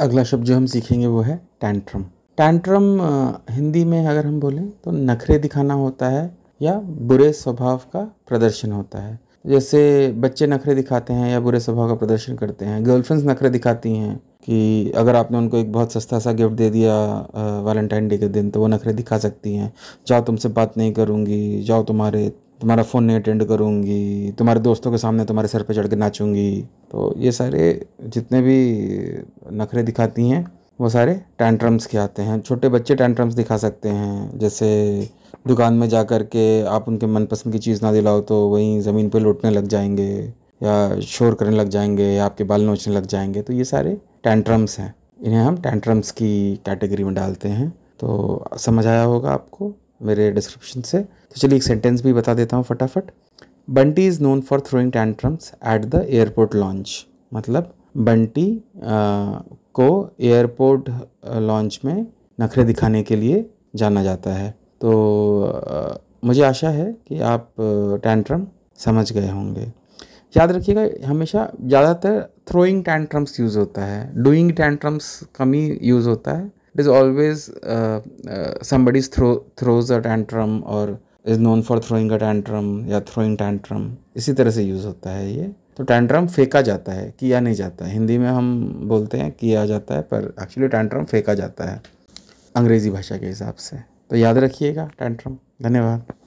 अगला शब्द जो हम सीखेंगे वो है टैंट्रम टैंट्रम हिंदी में अगर हम बोलें तो नखरे दिखाना होता है या बुरे स्वभाव का प्रदर्शन होता है जैसे बच्चे नखरे दिखाते हैं या बुरे स्वभाव का प्रदर्शन करते हैं गर्लफ्रेंड्स नखरे दिखाती हैं कि अगर आपने उनको एक बहुत सस्ता सा गिफ्ट दे दिया वैलेंटाइन डे के दिन तो वो नखरे दिखा सकती हैं जाओ तुमसे बात नहीं करूँगी जाओ तुम्हारे तुम्हारा फ़ोन नहीं अटेंड करूँगी तुम्हारे दोस्तों के सामने तुम्हारे सर पर चढ़ के नाचूँगी तो ये सारे जितने भी नखरे दिखाती हैं वो सारे टैंट्रम्स के आते हैं छोटे बच्चे टैंट्रम्स दिखा सकते हैं जैसे दुकान में जा कर के आप उनके मनपसंद की चीज़ ना दिलाओ तो वहीं ज़मीन पर लौटने लग जाएंगे या शोर करने लग जाएंगे या आपके बाल नोचने लग जाएंगे तो ये सारे टैंट्रम्स हैं इन्हें हम टेंट्रम्स की कैटेगरी में डालते हैं तो समझ आया होगा आपको मेरे डिस्क्रिप्शन से तो चलिए एक सेंटेंस भी बता देता हूँ फटाफट Bunty is known for throwing tantrums at the airport launch मतलब बंटी आ, को एयरपोर्ट लॉन्च में नखरे दिखाने के लिए जाना जाता है तो आ, मुझे आशा है कि आप टैंट्रम समझ गए होंगे याद रखिएगा हमेशा ज़्यादातर थ्रोइंग टैंट्रम्स यूज़ होता है डूइंग टैंट्रम्स कम ही यूज़ होता है it is always somebody throw throws a throws और is known for throwing a tantrum या थ्रोइंग टेंट्रम इसी तरह से यूज़ होता है ये तो टेंट्रम फेंका जाता है किया नहीं जाता है हिंदी में हम बोलते हैं किया जाता है पर एक्चुअली टेंट्रम फेंका जाता है अंग्रेज़ी भाषा के हिसाब से तो याद रखिएगा टेंट्रम धन्यवाद